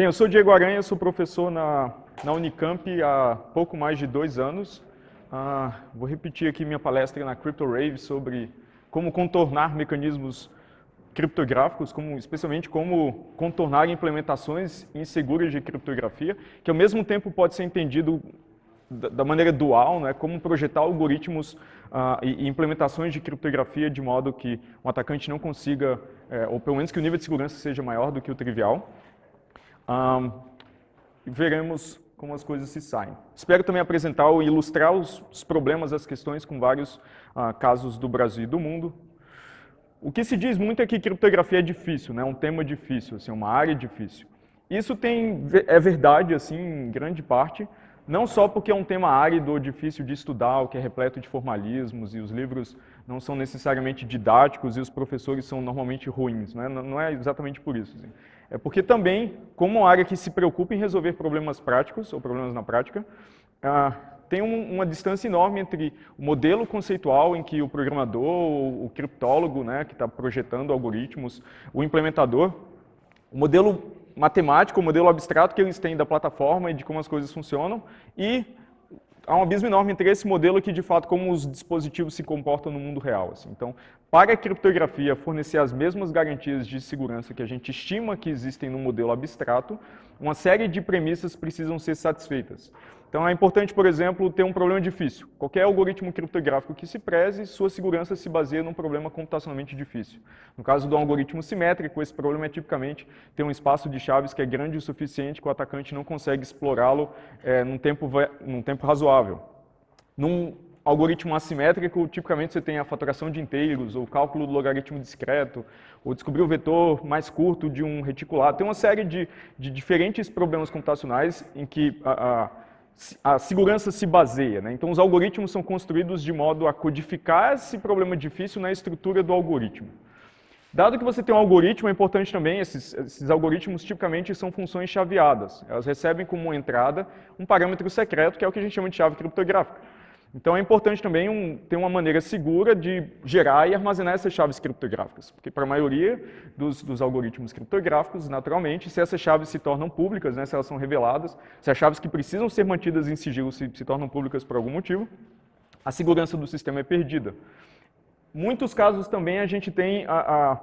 Bem, eu sou Diego Aranha, sou professor na, na Unicamp há pouco mais de dois anos. Ah, vou repetir aqui minha palestra na CryptoRave sobre como contornar mecanismos criptográficos, como, especialmente como contornar implementações inseguras de criptografia, que ao mesmo tempo pode ser entendido da, da maneira dual, né, como projetar algoritmos ah, e, e implementações de criptografia de modo que um atacante não consiga, é, ou pelo menos que o nível de segurança seja maior do que o trivial. Um, e veremos como as coisas se saem. Espero também apresentar ou ilustrar os, os problemas, as questões com vários uh, casos do Brasil e do mundo. O que se diz muito é que criptografia é difícil, né? um tema difícil, assim, uma área difícil. Isso tem, é verdade, assim, em grande parte, não só porque é um tema árido ou difícil de estudar, o que é repleto de formalismos e os livros não são necessariamente didáticos e os professores são normalmente ruins, né? não é exatamente por isso. Assim. É porque também, como uma área que se preocupa em resolver problemas práticos, ou problemas na prática, ah, tem um, uma distância enorme entre o modelo conceitual em que o programador, o criptólogo, né, que está projetando algoritmos, o implementador, o modelo matemático, o modelo abstrato que eles têm da plataforma e de como as coisas funcionam, e há um abismo enorme entre esse modelo e de fato como os dispositivos se comportam no mundo real. Assim. Então, para a criptografia fornecer as mesmas garantias de segurança que a gente estima que existem no modelo abstrato, uma série de premissas precisam ser satisfeitas. Então é importante, por exemplo, ter um problema difícil. Qualquer algoritmo criptográfico que se preze, sua segurança se baseia num problema computacionalmente difícil. No caso do algoritmo simétrico, esse problema é tipicamente ter um espaço de chaves que é grande o suficiente que o atacante não consegue explorá-lo é, num, tempo, num tempo razoável. Num algoritmo assimétrico, tipicamente você tem a faturação de inteiros, ou cálculo do logaritmo discreto, ou descobrir o vetor mais curto de um reticulado. Tem uma série de, de diferentes problemas computacionais em que a, a, a segurança se baseia. Né? Então, os algoritmos são construídos de modo a codificar esse problema difícil na estrutura do algoritmo. Dado que você tem um algoritmo, é importante também, esses, esses, algoritmos tipicamente são funções chaveadas. Elas recebem como entrada um parâmetro secreto, que é o que a gente chama de chave criptográfica. Então é importante também um, ter uma maneira segura de gerar e armazenar essas chaves criptográficas, porque para a maioria dos, dos, algoritmos criptográficos, naturalmente, se essas chaves se tornam públicas, né, se elas são reveladas, se as chaves que precisam ser mantidas em sigilo se, se tornam públicas por algum motivo, a segurança do sistema é perdida. Muitos casos também a gente tem a, a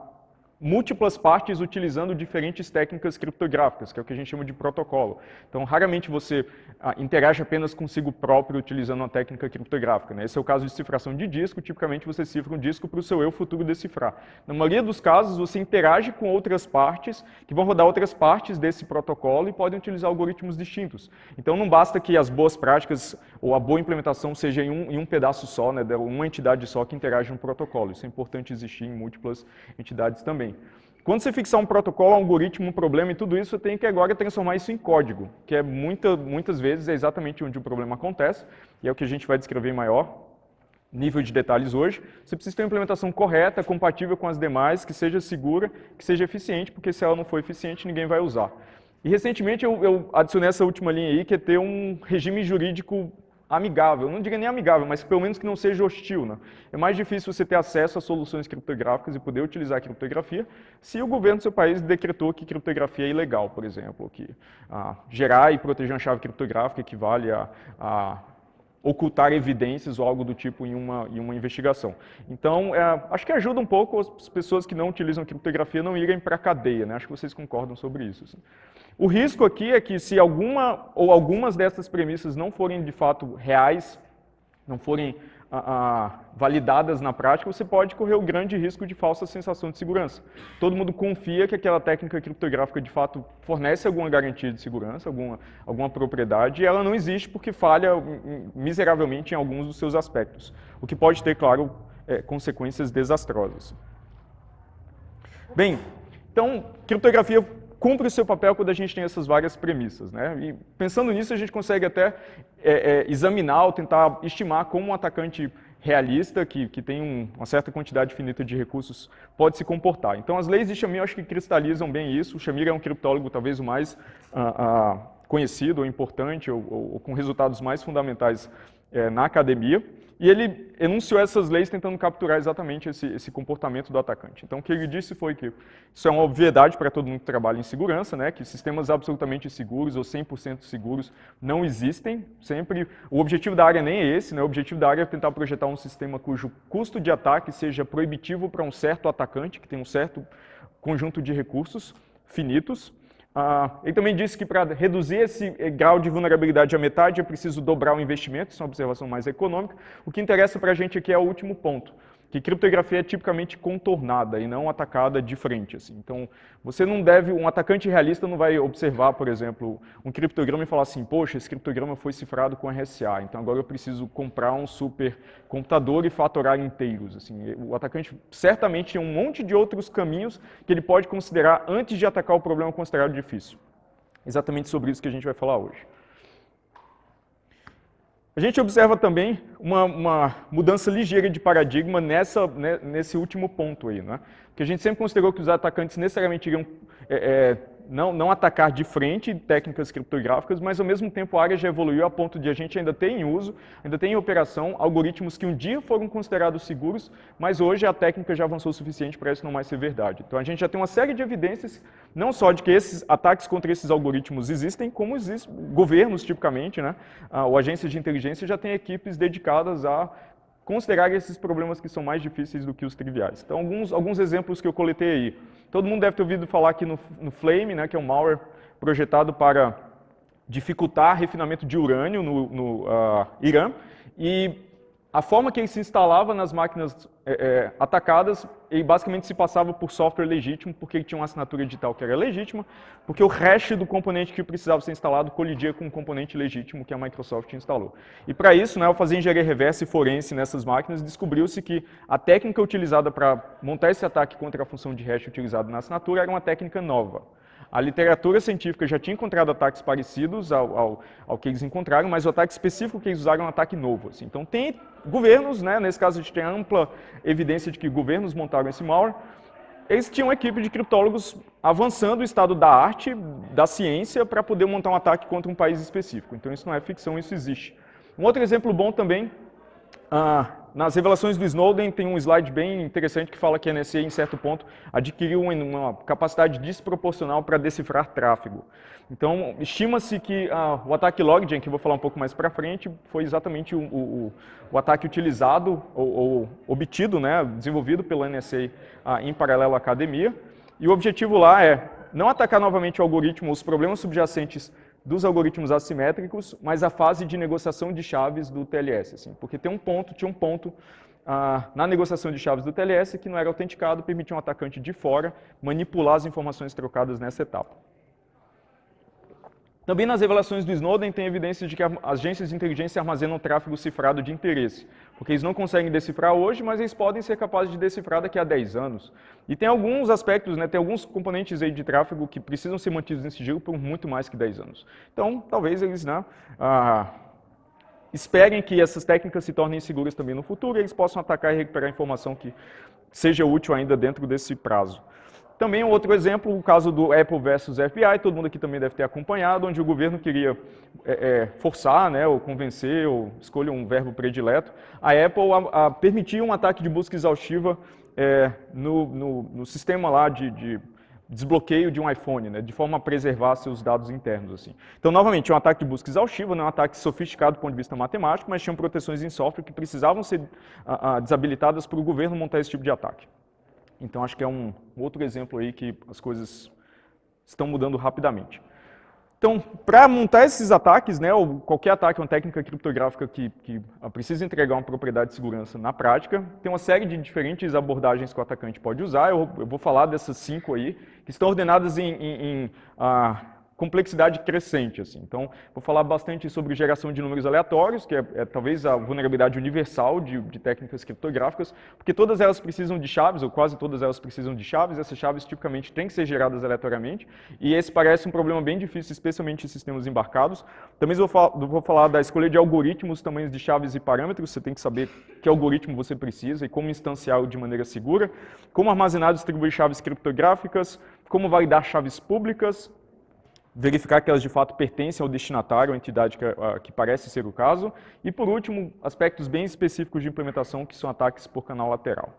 múltiplas partes utilizando diferentes técnicas criptográficas, que é o que a gente chama de protocolo. Então, raramente você ah, interage apenas consigo próprio utilizando uma técnica criptográfica. Né? Esse é o caso de cifração de disco, tipicamente você cifra um disco para o seu eu futuro decifrar. Na maioria dos casos, você interage com outras partes, que vão rodar outras partes desse protocolo e podem utilizar algoritmos distintos. Então, não basta que as boas práticas ou a boa implementação seja em um, em um pedaço só, né, uma entidade só que interage no protocolo. Isso é importante existir em múltiplas entidades também. Quando você fixar um protocolo, um algoritmo, um problema e tudo isso, você tem que agora transformar isso em código, que é muita, muitas vezes é exatamente onde o problema acontece, e é o que a gente vai descrever em maior nível de detalhes hoje. Você precisa ter uma implementação correta, compatível com as demais, que seja segura, que seja eficiente, porque se ela não for eficiente, ninguém vai usar. E recentemente eu, eu adicionei essa última linha aí, que é ter um regime jurídico amigável, não diria nem amigável, mas pelo menos que não seja hostil. Né? É mais difícil você ter acesso a soluções criptográficas e poder utilizar a criptografia se o governo do seu país decretou que criptografia é ilegal, por exemplo, que ah, gerar e proteger uma chave criptográfica equivale a, a ocultar evidências ou algo do tipo em uma, em uma investigação. Então, é, acho que ajuda um pouco as pessoas que não utilizam criptografia não irem para a cadeia, né? Acho que vocês concordam sobre isso. Assim. O risco aqui é que se alguma ou algumas dessas premissas não forem de fato reais, não forem ah, validadas na prática, você pode correr o grande risco de falsa sensação de segurança. Todo mundo confia que aquela técnica criptográfica de fato fornece alguma garantia de segurança, alguma, alguma propriedade, e ela não existe porque falha hum, hum, miseravelmente em alguns dos seus aspectos, o que pode ter, claro, é, consequências desastrosas. Bem, então, criptografia cumpre o seu papel quando a gente tem essas várias premissas. Né? E pensando nisso, a gente consegue até é, é, examinar ou tentar estimar como um atacante realista, que, que tem um, uma certa quantidade finita de recursos, pode se comportar. Então, as leis de Shamir, eu acho que cristalizam bem isso. O Shamir é um criptólogo talvez o mais ah, ah, conhecido ou importante, ou, ou, ou, com resultados mais fundamentais é, na academia. E ele enunciou essas leis tentando capturar exatamente esse, esse, comportamento do atacante. Então, o que ele disse foi que isso é uma obviedade para todo mundo que trabalha em segurança, né? que sistemas absolutamente seguros ou 100% seguros não existem. Sempre O objetivo da área nem é esse, né? o objetivo da área é tentar projetar um sistema cujo custo de ataque seja proibitivo para um certo atacante, que tem um certo conjunto de recursos finitos, ah, ele também disse que para reduzir esse eh, grau de vulnerabilidade à metade é preciso dobrar o investimento, isso é uma observação mais econômica. O que interessa para a gente aqui é o último ponto que criptografia é tipicamente contornada e não atacada de frente. Assim. Então, você não deve, um atacante realista não vai observar, por exemplo, um criptograma e falar assim, poxa, esse criptograma foi cifrado com RSA, então agora eu preciso comprar um super computador e fatorar inteiros. Assim. O atacante certamente tem um monte de outros caminhos que ele pode considerar antes de atacar o problema considerado difícil. Exatamente sobre isso que a gente vai falar hoje. A gente observa também uma, uma mudança ligeira de paradigma nessa, né, nesse último ponto aí, né? Porque a gente sempre considerou que os atacantes necessariamente iriam é, é, não, não atacar de frente técnicas criptográficas, mas ao mesmo tempo a área já evoluiu a ponto de a gente ainda ter em uso, ainda tem em operação algoritmos que um dia foram considerados seguros, mas hoje a técnica já avançou o suficiente para isso não mais ser verdade. Então a gente já tem uma série de evidências, não só de que esses ataques contra esses algoritmos existem, como existem governos, tipicamente, né, ah, ou agências de inteligência já têm equipes dedicadas a considerar esses problemas que são mais difíceis do que os triviais. Então, alguns, alguns exemplos que eu coletei aí. Todo mundo deve ter ouvido falar aqui no, no Flame, né, que é um malware projetado para dificultar refinamento de urânio no, no uh, Irã. E a forma que ele se instalava nas máquinas é, é, atacadas, ele basicamente se passava por software legítimo, porque ele tinha uma assinatura digital que era legítima, porque o hash do componente que precisava ser instalado colidia com o componente legítimo que a Microsoft instalou. E para isso, né, ao fazer engenharia reversa e forense nessas máquinas, descobriu-se que a técnica utilizada para montar esse ataque contra a função de hash utilizada na assinatura era uma técnica nova. A literatura científica já tinha encontrado ataques parecidos ao, ao, ao, que eles encontraram, mas o ataque específico que eles usaram é um ataque novo. Assim. Então, tem governos, né, nesse caso a gente tem ampla evidência de que governos montaram esse malware, eles tinham uma equipe de criptólogos avançando o estado da arte, da ciência, para poder montar um ataque contra um país específico. Então, isso não é ficção, isso existe. Um outro exemplo bom também, ah, nas revelações do Snowden tem um slide bem interessante que fala que a NSA, em certo ponto, adquiriu uma capacidade desproporcional para decifrar tráfego. Então, estima-se que ah, o ataque LogJam, que eu vou falar um pouco mais para frente, foi exatamente o, o, o ataque utilizado ou, ou, obtido, né, desenvolvido pela NSA ah, em paralelo à academia. E o objetivo lá é não atacar novamente o algoritmo, os problemas subjacentes dos algoritmos assimétricos, mas a fase de negociação de chaves do TLS, assim, porque tem um ponto, tinha um ponto ah, na negociação de chaves do TLS que não era autenticado, permitia um atacante de fora manipular as informações trocadas nessa etapa. Também nas revelações do Snowden tem evidência de que agências de inteligência armazenam tráfego cifrado de interesse, porque eles não conseguem decifrar hoje, mas eles podem ser capazes de decifrar daqui a 10 anos. E tem alguns aspectos, né, tem alguns componentes aí de tráfego que precisam ser mantidos em sigilo por muito mais que 10 anos. Então, talvez eles né, ah, esperem que essas técnicas se tornem seguras também no futuro e eles possam atacar e recuperar informação que seja útil ainda dentro desse prazo. Também um outro exemplo, o caso do Apple versus FBI, todo mundo aqui também deve ter acompanhado, onde o governo queria é, é, forçar, né, ou convencer, ou escolha um verbo predileto, a Apple a, a permitir um ataque de busca exaustiva é, no, no, no, sistema lá de, de desbloqueio de um iPhone, né, de forma a preservar seus dados internos. Assim. Então, novamente, é um ataque de busca exaustiva, não é um ataque sofisticado do ponto de vista matemático, mas tinham proteções em software que precisavam ser a, a, desabilitadas para o governo montar esse tipo de ataque. Então acho que é um outro exemplo aí que as coisas estão mudando rapidamente. Então, para montar esses ataques, né, ou qualquer ataque, uma técnica criptográfica que, que precisa entregar uma propriedade de segurança na prática, tem uma série de diferentes abordagens que o atacante pode usar. Eu, eu vou falar dessas cinco aí, que estão ordenadas em, em, em ah, complexidade crescente. Assim. Então, vou falar bastante sobre geração de números aleatórios, que é, é talvez a vulnerabilidade universal de, de, técnicas criptográficas, porque todas elas precisam de chaves, ou quase todas elas precisam de chaves, essas chaves tipicamente têm que ser geradas aleatoriamente, e esse parece um problema bem difícil, especialmente em sistemas embarcados. Também vou, fal vou falar da escolha de algoritmos, tamanhos de chaves e parâmetros, você tem que saber que algoritmo você precisa e como instanciá-lo de maneira segura, como armazenar e distribuir chaves criptográficas, como validar chaves públicas, verificar que elas de fato pertencem ao destinatário, à entidade que, que parece ser o caso, e por último, aspectos bem específicos de implementação, que são ataques por canal lateral.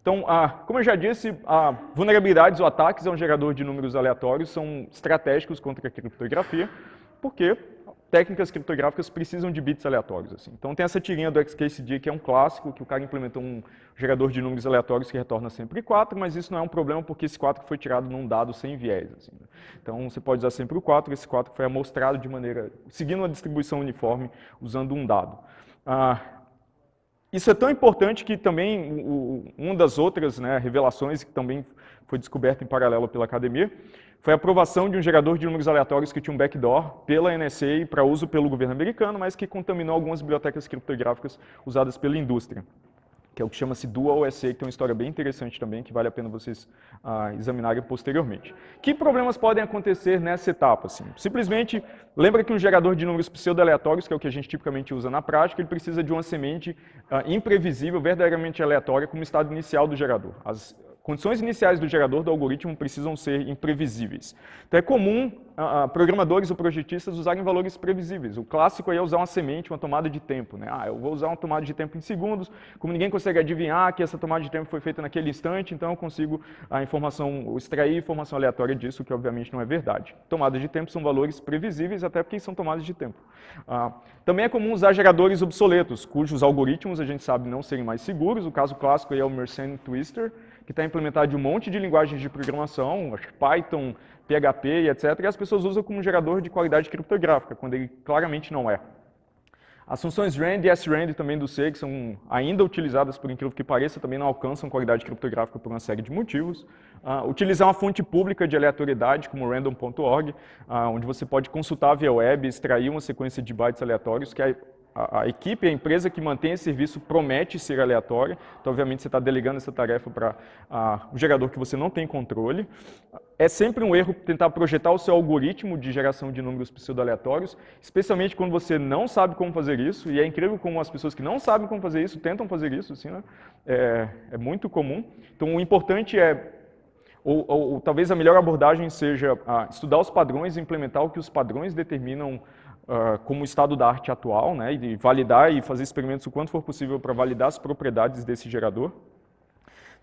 Então, como eu já disse, vulnerabilidades ou ataques a um gerador de números aleatórios são estratégicos contra a criptografia, porque técnicas criptográficas precisam de bits aleatórios. Assim. Então tem essa tirinha do XKCD, que é um clássico, que o cara implementou um gerador de números aleatórios que retorna sempre 4, mas isso não é um problema porque esse 4 foi tirado num dado sem viés. Assim, né? Então você pode usar sempre o 4, esse 4 foi amostrado de maneira, seguindo uma distribuição uniforme, usando um dado. Ah, isso é tão importante que também o, uma das outras né, revelações que também foi descoberto em paralelo pela academia, foi a aprovação de um gerador de números aleatórios que tinha um backdoor pela NSA para uso pelo governo americano, mas que contaminou algumas bibliotecas criptográficas usadas pela indústria, que é o que chama-se Dual SA, que tem é uma história bem interessante também, que vale a pena vocês ah, examinarem posteriormente. Que problemas podem acontecer nessa etapa? Assim? Simplesmente, lembra que um gerador de números pseudo-aleatórios, que é o que a gente tipicamente usa na prática, ele precisa de uma semente ah, imprevisível, verdadeiramente aleatória, como estado inicial do gerador. As, condições iniciais do gerador do algoritmo precisam ser imprevisíveis. Então é comum ah, ah, programadores ou projetistas usarem valores previsíveis. O clássico é usar uma semente, uma tomada de tempo. Né? Ah, eu vou usar uma tomada de tempo em segundos, como ninguém consegue adivinhar que essa tomada de tempo foi feita naquele instante, então eu consigo a informação, extrair informação aleatória disso, que obviamente não é verdade. Tomadas de tempo são valores previsíveis, até porque são tomadas de tempo. Ah, também é comum usar geradores obsoletos, cujos algoritmos a gente sabe não serem mais seguros. O caso clássico é o Mersenne Twister, que está implementado de um monte de linguagens de programação, acho que Python, PHP e etc., e as pessoas usam como gerador de qualidade criptográfica, quando ele claramente não é. As funções rand e srand também do C, que são ainda utilizadas, por incrível que pareça, também não alcançam qualidade criptográfica por uma série de motivos. Uh, utilizar uma fonte pública de aleatoriedade, como random.org, uh, ah, onde você pode consultar via web, extrair uma sequência de bytes aleatórios, que é a, equipe, a empresa que mantém esse serviço promete ser aleatória, então obviamente você está delegando essa tarefa para o gerador que você não tem controle. É sempre um erro tentar projetar o seu algoritmo de geração de números pseudo-aleatórios, especialmente quando você não sabe como fazer isso, e é incrível como as pessoas que não sabem como fazer isso tentam fazer isso, assim, né? é, é muito comum. Então o importante é ou, ou, ou, talvez a melhor abordagem seja ah, estudar os padrões e implementar o que os padrões determinam uh, como o estado da arte atual, né, e validar e fazer experimentos o quanto for possível para validar as propriedades desse gerador.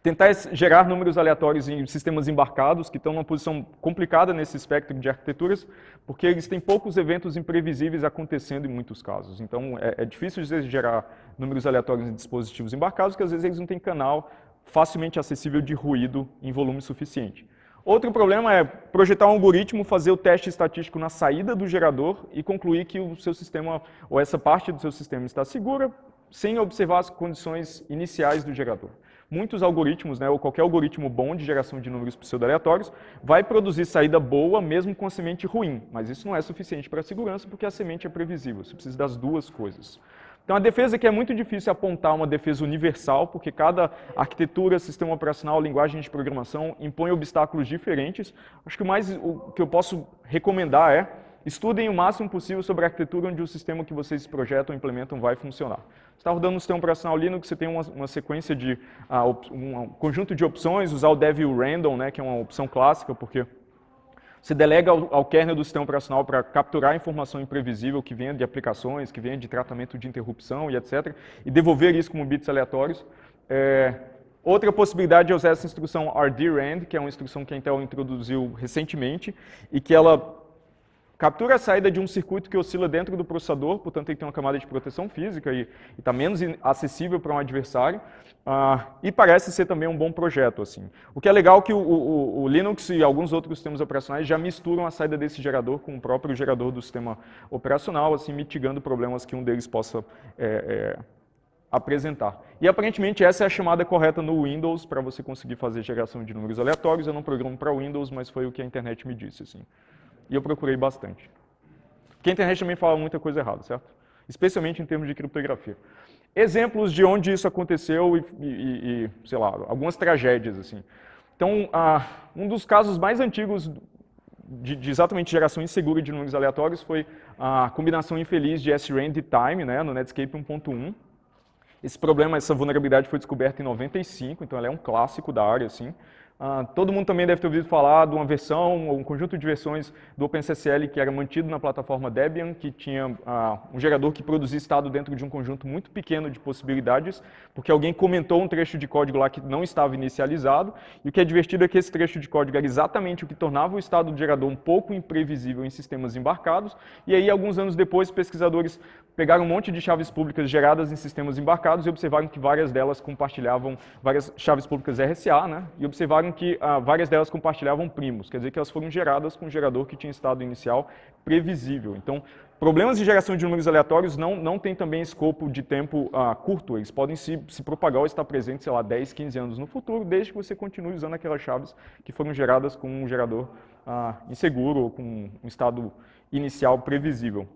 Tentar gerar números aleatórios em sistemas embarcados, que estão numa posição complicada nesse espectro de arquiteturas, porque eles têm poucos eventos imprevisíveis acontecendo em muitos casos. Então, é, é difícil, às vezes, gerar números aleatórios em dispositivos embarcados, porque, às vezes, eles não têm canal facilmente acessível de ruído em volume suficiente. Outro problema é projetar um algoritmo, fazer o teste estatístico na saída do gerador e concluir que o seu sistema, ou essa parte do seu sistema está segura, sem observar as condições iniciais do gerador. Muitos algoritmos, né, ou qualquer algoritmo bom de geração de números pseudo-aleatórios, vai produzir saída boa mesmo com a semente ruim, mas isso não é suficiente para a segurança porque a semente é previsível, você precisa das duas coisas. Então, a defesa que é muito difícil apontar uma defesa universal, porque cada arquitetura, sistema operacional, linguagem de programação impõe obstáculos diferentes. Acho que o mais o que eu posso recomendar é estudem o máximo possível sobre a arquitetura onde o sistema que vocês projetam, implementam, vai funcionar. Você está rodando um sistema operacional Linux, você tem uma, uma sequência de, uh, um conjunto de opções, usar o dev random, né, que é uma opção clássica, porque se delega ao, kernel do sistema operacional para capturar informação imprevisível que vem de aplicações, que vem de tratamento de interrupção e etc., e devolver isso como bits aleatórios. É, outra possibilidade é usar essa instrução rdrand, que é uma instrução que a Intel introduziu recentemente, e que ela captura a saída de um circuito que oscila dentro do processador, portanto ele tem uma camada de proteção física e está menos acessível para um adversário, ah, e parece ser também um bom projeto. assim. O que é legal é que o, o, o, Linux e alguns outros sistemas operacionais já misturam a saída desse gerador com o próprio gerador do sistema operacional, assim mitigando problemas que um deles possa é, é, apresentar. E aparentemente essa é a chamada correta no Windows para você conseguir fazer geração de números aleatórios. Eu não programo para Windows, mas foi o que a internet me disse. assim. E eu procurei bastante. Porque a internet também fala muita coisa errada, certo? Especialmente em termos de criptografia exemplos de onde isso aconteceu e, e, e sei lá, algumas tragédias, assim. Então, um dos casos mais antigos de, de exatamente geração insegura de números aleatórios foi a combinação infeliz de srand e time, né, no Netscape 1.1. Esse problema, essa vulnerabilidade foi descoberta em 95, então ela é um clássico da área, assim. Uh, todo mundo também deve ter ouvido falar de uma versão, um conjunto de versões do OpenSSL que era mantido na plataforma Debian, que tinha uh, um gerador que produzia estado dentro de um conjunto muito pequeno de possibilidades, porque alguém comentou um trecho de código lá que não estava inicializado, e o que é divertido é que esse trecho de código era exatamente o que tornava o estado do gerador um pouco imprevisível em sistemas embarcados, e aí alguns anos depois pesquisadores pegaram um monte de chaves públicas geradas em sistemas embarcados e observaram que várias delas compartilhavam várias chaves públicas RSA, né, e observaram que ah, várias delas compartilhavam primos, quer dizer que elas foram geradas com um gerador que tinha estado inicial previsível. Então, problemas de geração de números aleatórios não, não tem também escopo de tempo ah, curto, eles podem se, se propagar ou estar presentes, sei lá, 10, 15 anos no futuro, desde que você continue usando aquelas chaves que foram geradas com um gerador ah, inseguro ou com um estado inicial previsível.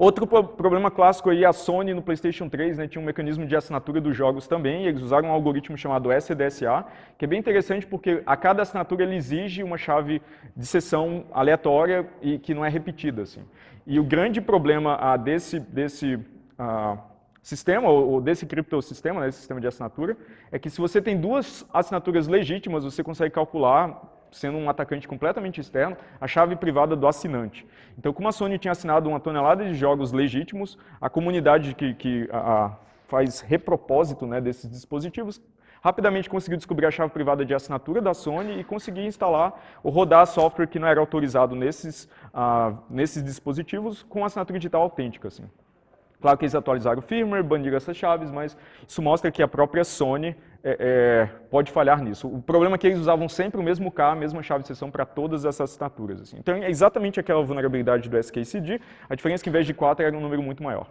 Outro problema clássico aí, a Sony no PlayStation 3 né, tinha um mecanismo de assinatura dos jogos também, eles usaram um algoritmo chamado SDSA, que é bem interessante porque a cada assinatura ele exige uma chave de sessão aleatória e que não é repetida. Assim. E o grande problema ah, desse, desse ah, sistema, ou desse criptosistema, né, desse sistema de assinatura, é que se você tem duas assinaturas legítimas, você consegue calcular sendo um atacante completamente externo, a chave privada do assinante. Então, como a Sony tinha assinado uma tonelada de jogos legítimos, a comunidade que, que a, faz repropósito né, desses dispositivos rapidamente conseguiu descobrir a chave privada de assinatura da Sony e conseguir instalar ou rodar software que não era autorizado nesses, ah, nesses dispositivos com assinatura digital autêntica. Assim. Claro que eles atualizaram o firmware, bandiram essas chaves, mas isso mostra que a própria Sony é, é, pode falhar nisso. O problema é que eles usavam sempre o mesmo K, a mesma chave de sessão para todas essas assinaturas. Assim. Então, é exatamente aquela vulnerabilidade do SKCD, a diferença é que em vez de 4 era um número muito maior.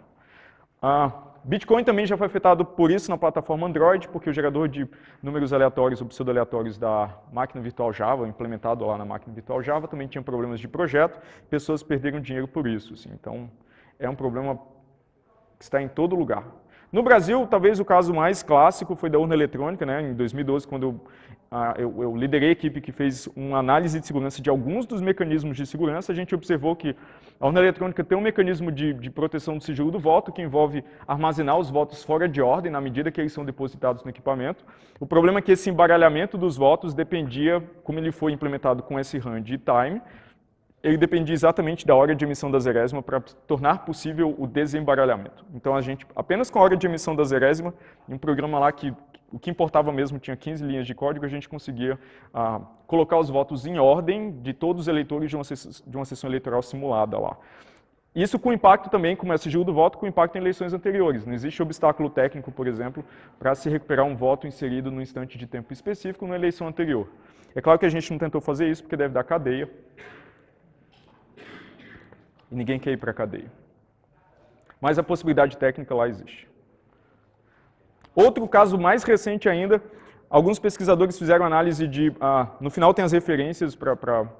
Ah, Bitcoin também já foi afetado por isso na plataforma Android, porque o gerador de números aleatórios ou pseudo-aleatórios da máquina virtual Java, implementado lá na máquina virtual Java, também tinha problemas de projeto, pessoas perderam dinheiro por isso. Assim. Então, é um problema que está em todo lugar. No Brasil, talvez o caso mais clássico foi da urna eletrônica, né, em 2012, quando ah, eu, liderei a equipe que fez uma análise de segurança de alguns dos mecanismos de segurança. A gente observou que a urna eletrônica tem um mecanismo de, de proteção do sigilo do voto, que envolve armazenar os votos fora de ordem, na medida que eles são depositados no equipamento. O problema é que esse embaralhamento dos votos dependia, como ele foi implementado com esse RAND e time, ele dependia exatamente da hora de emissão da zerésima para tornar possível o desembaralhamento. Então a gente, apenas com a hora de emissão da zerésima, em um programa lá que o que importava mesmo tinha 15 linhas de código, a gente conseguia ah, colocar os votos em ordem de todos os eleitores de uma, de uma sessão eleitoral simulada lá. Isso com impacto também, como é o sigilo do voto, com impacto em eleições anteriores. Não existe obstáculo técnico, por exemplo, para se recuperar um voto inserido no instante de tempo específico na eleição anterior. É claro que a gente não tentou fazer isso porque deve dar cadeia, e ninguém quer ir para a cadeia. Mas a possibilidade técnica lá existe. Outro caso mais recente ainda, alguns pesquisadores fizeram análise de, ah, no final tem as referências para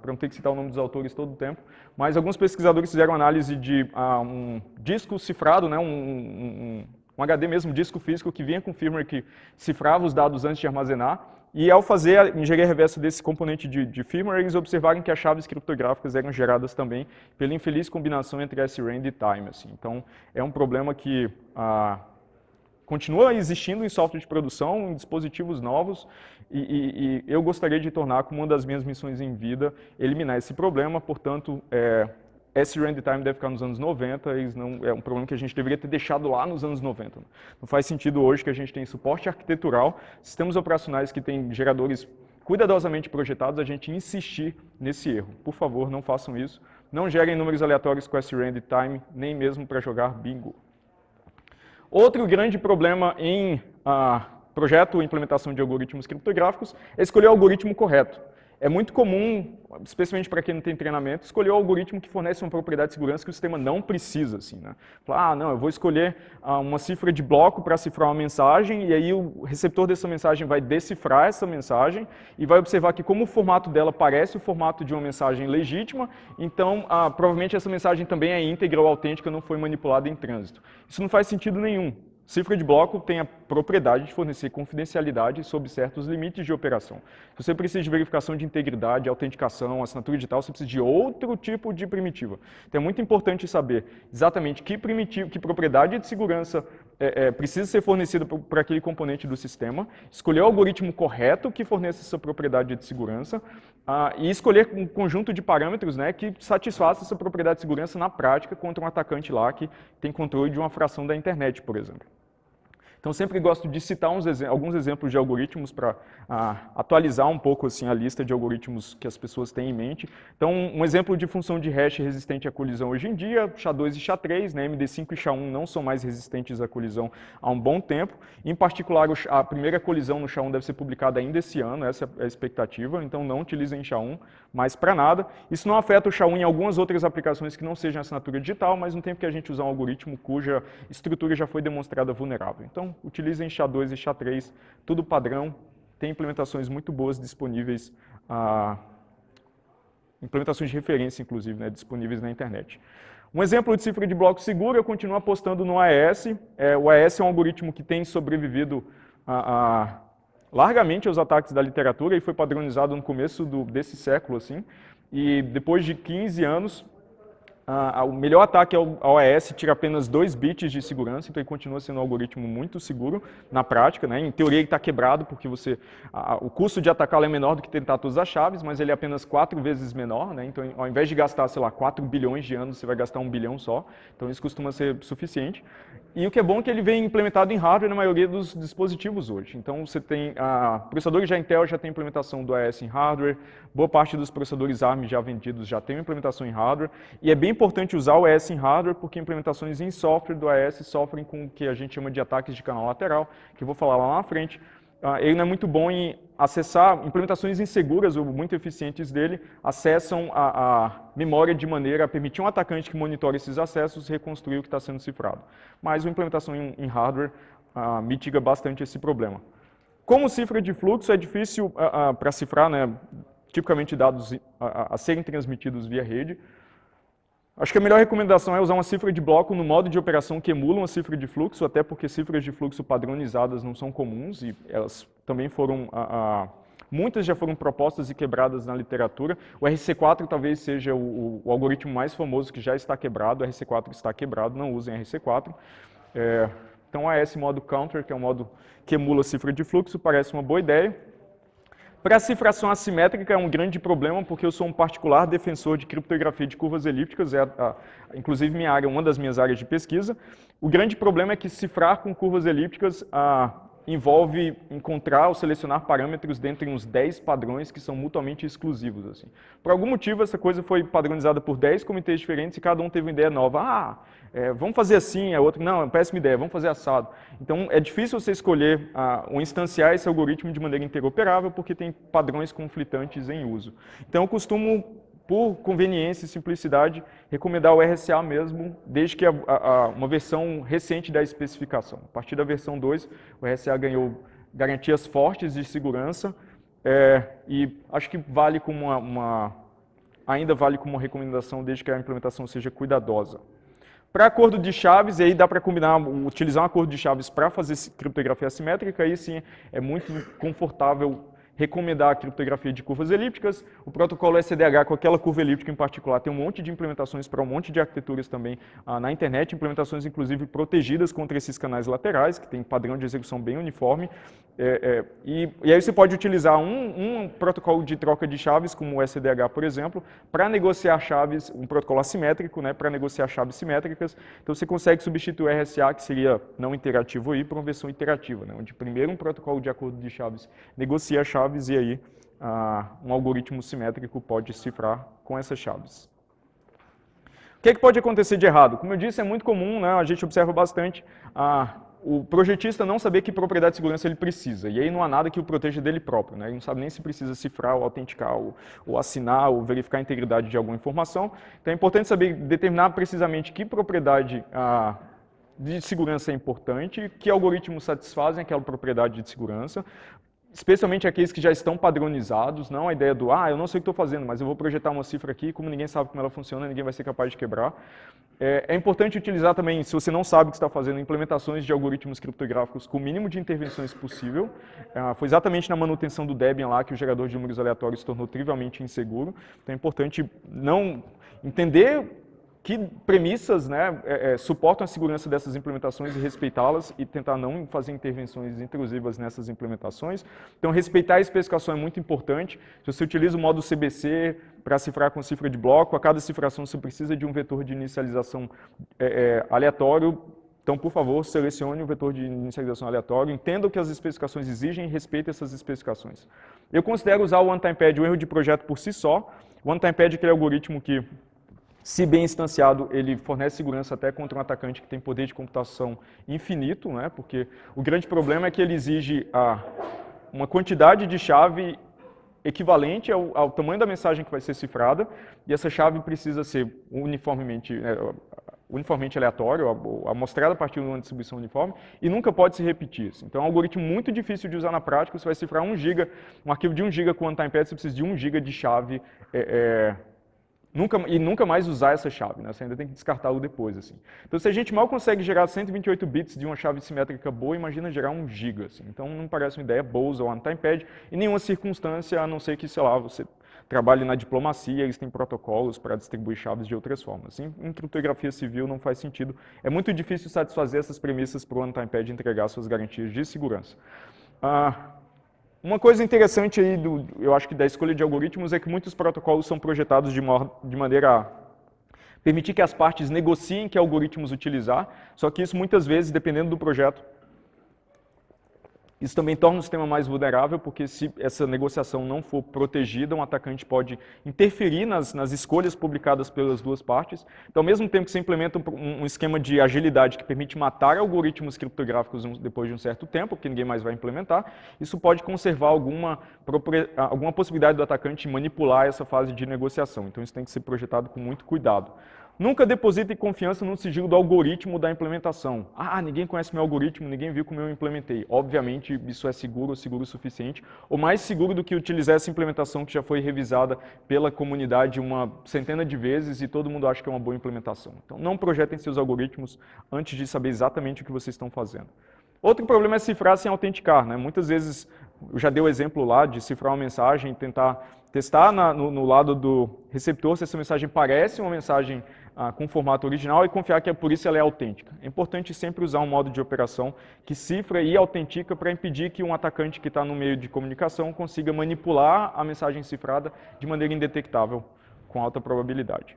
não ter que citar o nome dos autores todo o tempo, mas alguns pesquisadores fizeram análise de ah, um disco cifrado, né, um, um, um um HD mesmo, disco físico, que vinha com firmware que cifrava os dados antes de armazenar. E ao fazer a engenharia reversa desse componente de, de firmware, eles observaram que as chaves criptográficas eram geradas também pela infeliz combinação entre SRAM e time. Assim. Então, é um problema que ah, continua existindo em software de produção, em dispositivos novos, e, e, e, eu gostaria de tornar como uma das minhas missões em vida eliminar esse problema, portanto, é, esse time deve ficar nos anos 90, isso não é um problema que a gente deveria ter deixado lá nos anos 90. Não faz sentido hoje que a gente tem suporte arquitetural, sistemas operacionais que têm geradores cuidadosamente projetados, a gente insistir nesse erro. Por favor, não façam isso. Não gerem números aleatórios com esse time, nem mesmo para jogar bingo. Outro grande problema em ah, projeto ou implementação de algoritmos criptográficos é escolher o algoritmo correto. É muito comum, especialmente para quem não tem treinamento, escolher o algoritmo que fornece uma propriedade de segurança que o sistema não precisa. Assim, né? ah, não, eu vou escolher ah, uma cifra de bloco para cifrar uma mensagem e aí o receptor dessa mensagem vai decifrar essa mensagem e vai observar que como o formato dela parece o formato de uma mensagem legítima, então ah, provavelmente essa mensagem também é íntegra ou autêntica, não foi manipulada em trânsito. Isso não faz sentido nenhum. Cifra de bloco tem a propriedade de fornecer confidencialidade sob certos limites de operação. Se você precisa de verificação de integridade, autenticação, assinatura digital, você precisa de outro tipo de primitiva. Então é muito importante saber exatamente que primitivo, que propriedade de segurança é, é, precisa ser fornecida para aquele componente do sistema, escolher o algoritmo correto que forneça essa propriedade de segurança ah, e escolher um conjunto de parâmetros né, que satisfaça essa propriedade de segurança na prática contra um atacante lá que tem controle de uma fração da internet, por exemplo. Então, sempre gosto de citar uns, alguns exemplos de algoritmos para uh, atualizar um pouco assim, a lista de algoritmos que as pessoas têm em mente. Então, um exemplo de função de hash resistente à colisão hoje em dia, SHA-2 e SHA-3, né, MD5 e SHA-1 não são mais resistentes à colisão há um bom tempo. Em particular, a primeira colisão no SHA-1 deve ser publicada ainda esse ano, essa é a expectativa, então não utilizem SHA-1 mais para nada. Isso não afeta o SHA-1 em algumas outras aplicações que não sejam assinatura digital, mas no tempo que a gente usar um algoritmo cuja estrutura já foi demonstrada vulnerável. Então, utilizem x 2 e SHA-3, tudo padrão, tem implementações muito boas disponíveis, ah, implementações de referência, inclusive, né, disponíveis na internet. Um exemplo de cifra de bloco seguro, eu continuo apostando no AES. É, o AES é um algoritmo que tem sobrevivido largamente aos ataques da literatura e foi padronizado no começo do, desse século, assim. E depois de 15 anos, ah, o melhor ataque ao, é OS AES tira apenas dois bits de segurança, então ele continua sendo um algoritmo muito seguro na prática. Né? Em teoria ele está quebrado porque você, ah, o custo de atacá-lo é menor do que tentar todas as chaves, mas ele é apenas quatro vezes menor. Né? Então ao invés de gastar, sei lá, 4 bilhões de anos, você vai gastar um bilhão só. Então isso costuma ser suficiente. E o que é bom é que ele vem implementado em hardware na maioria dos dispositivos hoje. Então você tem ah, processadores da Intel já tem implementação do AES em hardware, boa parte dos processadores ARM já vendidos já tem implementação em hardware, e é bem importante usar o AES em hardware, porque implementações em software do AES sofrem com o que a gente chama de ataques de canal lateral, que eu vou falar lá na frente. Ah, ele não é muito bom em acessar implementações inseguras ou muito eficientes dele, acessam a, a memória de maneira a permitir um atacante que monitore esses acessos reconstruir o que está sendo cifrado. Mas uma implementação em, em hardware ah, mitiga bastante esse problema. Como cifra de fluxo é difícil ah, para cifrar, né, tipicamente dados a, a serem transmitidos via rede, Acho que a melhor recomendação é usar uma cifra de bloco no modo de operação que emula uma cifra de fluxo, até porque cifras de fluxo padronizadas não são comuns e elas também foram... A, a, muitas já foram propostas e quebradas na literatura. O RC4 talvez seja o, o, o algoritmo mais famoso que já está quebrado. O RC4 está quebrado, não usem RC4. É, então, AS modo counter, que é um modo que emula cifra de fluxo, parece uma boa ideia. Para cifração assimétrica é um grande problema, porque eu sou um particular defensor de criptografia de curvas elípticas, é a, a, inclusive minha área, uma das minhas áreas de pesquisa. O grande problema é que cifrar com curvas elípticas, a, ah, envolve encontrar ou selecionar parâmetros dentre uns 10 padrões que são mutuamente exclusivos. Assim. Por algum motivo, essa coisa foi padronizada por 10 comitês diferentes e cada um teve uma ideia nova. Ah, é, vamos fazer assim, a é outra, não, é uma péssima ideia, vamos fazer assado. Então, é difícil você escolher ah, ou instanciar esse algoritmo de maneira interoperável porque tem padrões conflitantes em uso. Então, eu costumo por conveniência e simplicidade, recomendar o RSA mesmo, desde que a, a, uma versão recente da especificação. A partir da versão 2, o RSA ganhou garantias fortes de segurança é, e acho que vale como uma, uma, ainda vale como uma recomendação desde que a implementação seja cuidadosa. Para acordo de chaves, aí dá para combinar, utilizar um acordo de chaves para fazer criptografia assimétrica, aí sim é muito confortável recomendar a criptografia de curvas elípticas. O protocolo SDH com aquela curva elíptica em particular tem um monte de implementações para um monte de arquiteturas também ah, na internet, implementações inclusive protegidas contra esses canais laterais, que tem padrão de execução bem uniforme. É, é, e, e, aí você pode utilizar um, um, protocolo de troca de chaves, como o SDH, por exemplo, para negociar chaves, um protocolo assimétrico, né, para negociar chaves simétricas. Então você consegue substituir o RSA, que seria não interativo aí, por uma versão interativa, né, onde primeiro um protocolo de acordo de chaves negocia a chave chaves e aí ah, um algoritmo simétrico pode cifrar com essas chaves. O que, é que pode acontecer de errado? Como eu disse, é muito comum, né, a gente observa bastante ah, o projetista não saber que propriedade de segurança ele precisa. E aí não há nada que o proteja dele próprio. Né? Ele não sabe nem se precisa cifrar ou autenticar, ou, ou, assinar, ou verificar a integridade de alguma informação. Então é importante saber determinar precisamente que propriedade ah, de segurança é importante, que algoritmos satisfazem aquela propriedade de segurança, especialmente aqueles que já estão padronizados, não a ideia do, ah, eu não sei o que estou fazendo, mas eu vou projetar uma cifra aqui, como ninguém sabe como ela funciona, ninguém vai ser capaz de quebrar. É, é importante utilizar também, se você não sabe o que está fazendo, implementações de algoritmos criptográficos com o mínimo de intervenções possível. É, foi exatamente na manutenção do Debian lá que o gerador de números aleatórios se tornou trivialmente inseguro. Então é importante não entender que premissas né, é, é, suportam a segurança dessas implementações e respeitá-las e tentar não fazer intervenções intrusivas nessas implementações. Então, respeitar a especificação é muito importante. Se você utiliza o modo CBC para cifrar com cifra de bloco, a cada cifração você precisa de um vetor de inicialização é, é, aleatório. Então, por favor, selecione o vetor de inicialização aleatório, entenda o que as especificações exigem e respeite essas especificações. Eu considero usar o OneTimePad um erro de projeto por si só. O OneTimePad é aquele algoritmo que se bem instanciado, ele fornece segurança até contra um atacante que tem poder de computação infinito, né? porque o grande problema é que ele exige a, ah, uma quantidade de chave equivalente ao, ao, tamanho da mensagem que vai ser cifrada, e essa chave precisa ser uniformemente, né, uniformemente aleatória, amostrada a partir de uma distribuição uniforme, e nunca pode se repetir. Então é um algoritmo muito difícil de usar na prática, você vai cifrar 1 giga, um arquivo de 1 giga com um time pad, você precisa de 1 giga de chave é, é, Nunca, e nunca mais usar essa chave, né? Você ainda tem que descartá-lo depois, assim. Então, se a gente mal consegue gerar 128 bits de uma chave simétrica boa, imagina gerar um giga, assim. Então, não parece uma ideia boa usar um timepad em nenhuma circunstância, a não ser que, sei lá, você trabalhe na diplomacia, eles têm protocolos para distribuir chaves de outras formas. Assim, em criptografia civil não faz sentido. É muito difícil satisfazer essas premissas para o OneTimePad entregar suas garantias de segurança. Ah, uma coisa interessante aí, do, eu acho que da escolha de algoritmos, é que muitos protocolos são projetados de, de maneira a permitir que as partes negociem que algoritmos utilizar, só que isso muitas vezes, dependendo do projeto, isso também torna o sistema mais vulnerável, porque se essa negociação não for protegida, um atacante pode interferir nas, nas escolhas publicadas pelas duas partes. Então, ao mesmo tempo que você implementa um, um esquema de agilidade que permite matar algoritmos criptográficos depois de um certo tempo, que ninguém mais vai implementar, isso pode conservar alguma, alguma possibilidade do atacante manipular essa fase de negociação. Então, isso tem que ser projetado com muito cuidado. Nunca deposite confiança no sigilo do algoritmo da implementação. Ah, ah, ninguém conhece meu algoritmo, ninguém viu como eu implementei. Obviamente, isso é seguro, seguro o suficiente, ou mais seguro do que utilizar essa implementação que já foi revisada pela comunidade uma centena de vezes e todo mundo acha que é uma boa implementação. Então, não projetem seus algoritmos antes de saber exatamente o que vocês estão fazendo. Outro problema é cifrar sem autenticar. Né? Muitas vezes, eu já dei o exemplo lá de cifrar uma mensagem e tentar testar na, no, no, lado do receptor se essa mensagem parece uma mensagem ah, com o formato original e confiar que a é polícia é autêntica. É importante sempre usar um modo de operação que cifra e autentica para impedir que um atacante que está no meio de comunicação consiga manipular a mensagem cifrada de maneira indetectável, com alta probabilidade.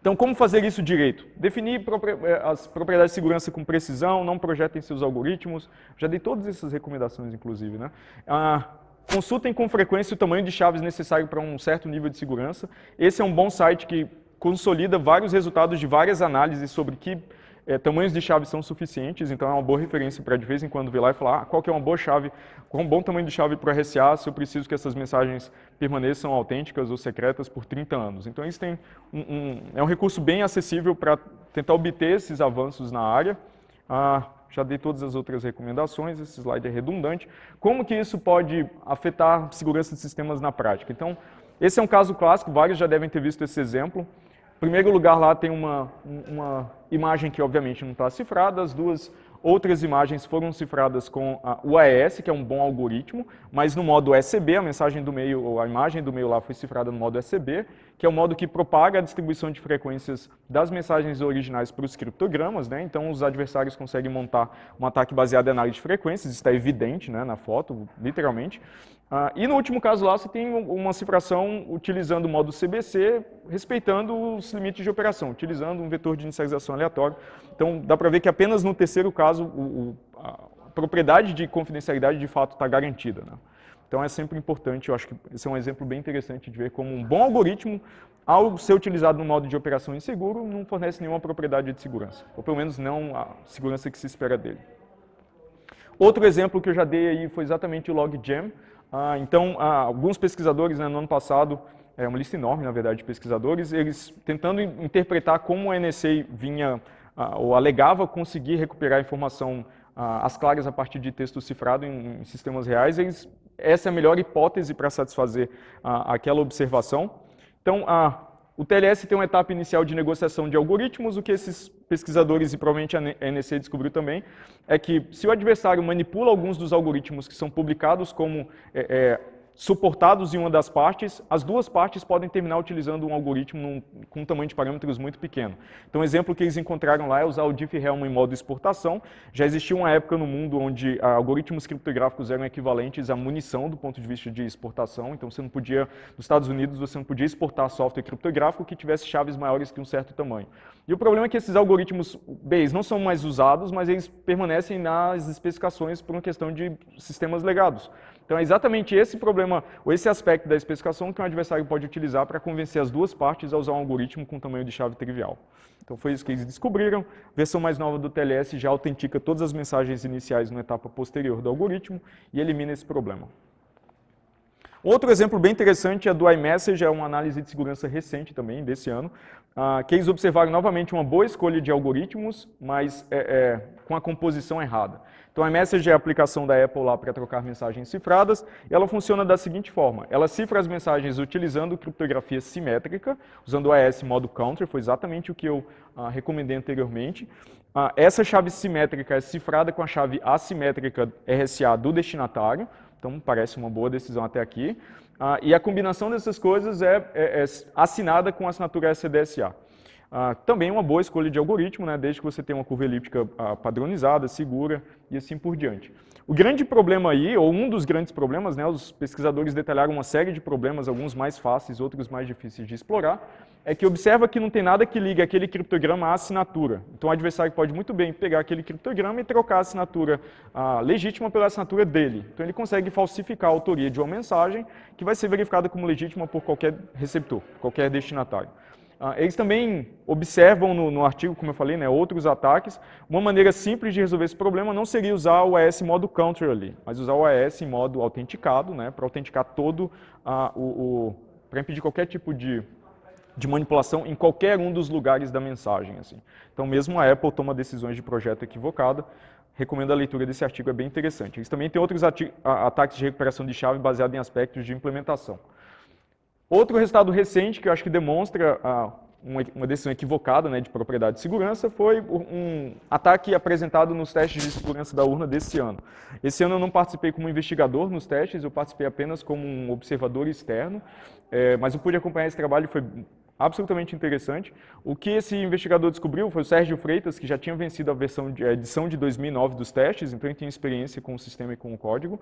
Então, como fazer isso direito? Definir eh, as propriedades de segurança com precisão, não projetem seus algoritmos. Já dei todas essas recomendações, inclusive. Né? Ah, consultem com frequência o tamanho de chaves necessário para um certo nível de segurança. Esse é um bom site que consolida vários resultados de várias análises sobre que é, tamanhos de chave são suficientes, então é uma boa referência para de vez em quando vir lá e falar ah, qual que é uma boa chave, qual é um bom tamanho de chave para RSA, se eu preciso que essas mensagens permaneçam autênticas ou secretas por 30 anos. Então isso tem um, um é um recurso bem acessível para tentar obter esses avanços na área. Ah, já dei todas as outras recomendações, esse slide é redundante. Como que isso pode afetar segurança de sistemas na prática? Então, esse é um caso clássico, vários já devem ter visto esse exemplo primeiro lugar, lá tem uma, uma imagem que, obviamente, não está cifrada. As duas outras imagens foram cifradas com o AES, que é um bom algoritmo, mas no modo ECB, a mensagem do meio, ou a imagem do meio lá foi cifrada no modo ECB, que é o modo que propaga a distribuição de frequências das mensagens originais para os criptogramas. Né? Então, os adversários conseguem montar um ataque baseado em análise de frequências, está evidente né, na foto, literalmente. Ah, e no último caso lá, você tem uma cifração utilizando o modo CBC, respeitando os limites de operação, utilizando um vetor de inicialização aleatório. Então, dá para ver que apenas no terceiro caso, o, o, a propriedade de confidencialidade, de fato, está garantida. Né? Então, é sempre importante, eu acho que esse é um exemplo bem interessante de ver como um bom algoritmo, ao ser utilizado no modo de operação inseguro, não fornece nenhuma propriedade de segurança, ou pelo menos não a segurança que se espera dele. Outro exemplo que eu já dei aí foi exatamente o LogJam, ah, então, ah, alguns pesquisadores né, no ano passado, é uma lista enorme, na verdade, de pesquisadores, eles tentando interpretar como a NSA vinha ah, ou alegava conseguir recuperar informação às ah, claras a partir de texto cifrado em, em sistemas reais, eles, essa é a melhor hipótese para satisfazer ah, aquela observação. Então, a ah, o TLS tem uma etapa inicial de negociação de algoritmos. O que esses pesquisadores e provavelmente a NEC descobriu também é que se o adversário manipula alguns dos algoritmos que são publicados como é, é, suportados em uma das partes, as duas partes podem terminar utilizando um algoritmo num, com um tamanho de parâmetros muito pequeno. Então, o exemplo que eles encontraram lá é usar o diff-Hellman em modo exportação. Já existia uma época no mundo onde ah, algoritmos criptográficos eram equivalentes à munição do ponto de vista de exportação. Então, você não podia, nos Estados Unidos, você não podia exportar software criptográfico que tivesse chaves maiores que um certo tamanho. E o problema é que esses algoritmos, bem, não são mais usados, mas eles permanecem nas especificações por uma questão de sistemas legados. Então é exatamente esse problema, ou esse aspecto da especificação que um adversário pode utilizar para convencer as duas partes a usar um algoritmo com tamanho de chave trivial. Então foi isso que eles descobriram. A versão mais nova do TLS já autentica todas as mensagens iniciais na etapa posterior do algoritmo e elimina esse problema. Outro exemplo bem interessante é do iMessage, é uma análise de segurança recente também, desse ano, ah, que eles observaram novamente uma boa escolha de algoritmos, mas é, é, com a composição errada. Então, a Message é a aplicação da Apple lá para trocar mensagens cifradas, e ela funciona da seguinte forma. Ela cifra as mensagens utilizando criptografia simétrica, usando o AES modo Counter, foi exatamente o que eu ah, recomendei anteriormente. Ah, essa chave simétrica é cifrada com a chave assimétrica RSA do destinatário, então parece uma boa decisão até aqui. Ah, e a combinação dessas coisas é, é, é assinada com a assinatura SCDSA. Ah, também uma boa escolha de algoritmo, né, desde que você tenha uma curva elíptica ah, padronizada, segura e assim por diante. O grande problema aí, ou um dos grandes problemas, né, os pesquisadores detalharam uma série de problemas, alguns mais fáceis, outros mais difíceis de explorar, é que observa que não tem nada que liga aquele criptograma à assinatura. Então o adversário pode muito bem pegar aquele criptograma e trocar a assinatura legítima pela assinatura dele. Então ele consegue falsificar a autoria de uma mensagem que vai ser verificada como legítima por qualquer receptor, qualquer destinatário. Ah, eles também observam no, no, artigo, como eu falei, né, outros ataques. Uma maneira simples de resolver esse problema não seria usar o OS em modo country ali, mas usar o OS em modo autenticado, né, para autenticar todo ah, o, o para impedir qualquer tipo de, de manipulação em qualquer um dos lugares da mensagem. Assim. Então, mesmo a Apple toma decisões de projeto equivocada. Recomendo a leitura desse artigo, é bem interessante. Eles também têm outros ataques de recuperação de chave baseado em aspectos de implementação. Outro resultado recente que eu acho que demonstra ah, uma, decisão equivocada né, de propriedade de segurança foi um ataque apresentado nos testes de segurança da urna desse ano. Esse ano eu não participei como investigador nos testes, eu participei apenas como um observador externo, é, mas eu pude acompanhar esse trabalho, foi absolutamente interessante. O que esse investigador descobriu foi o Sérgio Freitas, que já tinha vencido a versão de, a edição de 2009 dos testes, então ele tinha experiência com o sistema e com o código.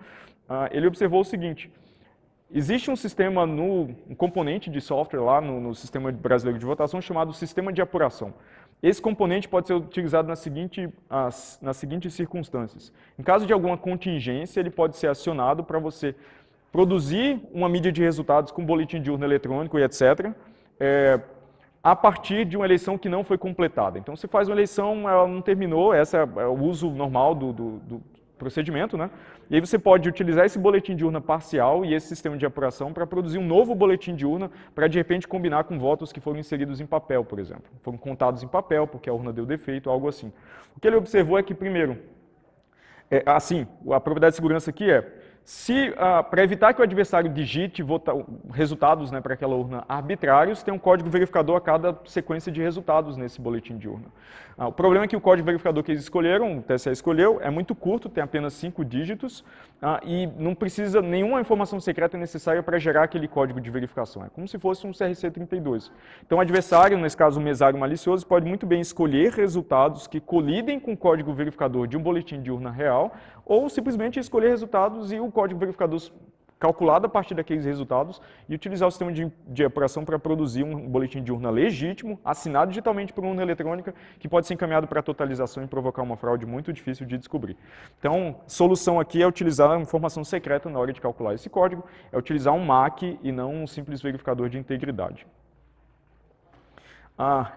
Ah, ele observou o seguinte, Existe um sistema, no, um componente de software lá no, no sistema brasileiro de votação chamado sistema de apuração. Esse componente pode ser utilizado seguinte, as, nas seguintes circunstâncias. Em caso de alguma contingência, ele pode ser acionado para você produzir uma mídia de resultados com boletim de urna eletrônico e etc., é, a partir de uma eleição que não foi completada. Então, você faz uma eleição, ela não terminou, esse é o uso normal do, do, do procedimento, né? E aí você pode utilizar esse boletim de urna parcial e esse sistema de apuração para produzir um novo boletim de urna para, de repente, combinar com votos que foram inseridos em papel, por exemplo. Foram contados em papel porque a urna deu defeito, algo assim. O que ele observou é que, primeiro, é, assim, a propriedade de segurança aqui é se ah, para evitar que o adversário digite vota, resultados né, para aquela urna arbitrários, tem um código verificador a cada sequência de resultados nesse boletim de urna. Ah, o problema é que o código verificador que eles escolheram, o TSE escolheu, é muito curto, tem apenas cinco dígitos ah, e não precisa nenhuma informação secreta é necessária para gerar aquele código de verificação. É como se fosse um CRC32. Então, o adversário, nesse caso o mesário malicioso, pode muito bem escolher resultados que colidem com o código verificador de um boletim de urna real ou simplesmente escolher resultados e o código verificador calculado a partir daqueles resultados e utilizar o sistema de, de apuração para produzir um boletim de urna legítimo, assinado digitalmente por urna eletrônica, que pode ser encaminhado para a totalização e provocar uma fraude muito difícil de descobrir. Então, solução aqui é utilizar a informação secreta na hora de calcular esse código, é utilizar um MAC e não um simples verificador de integridade. Ah,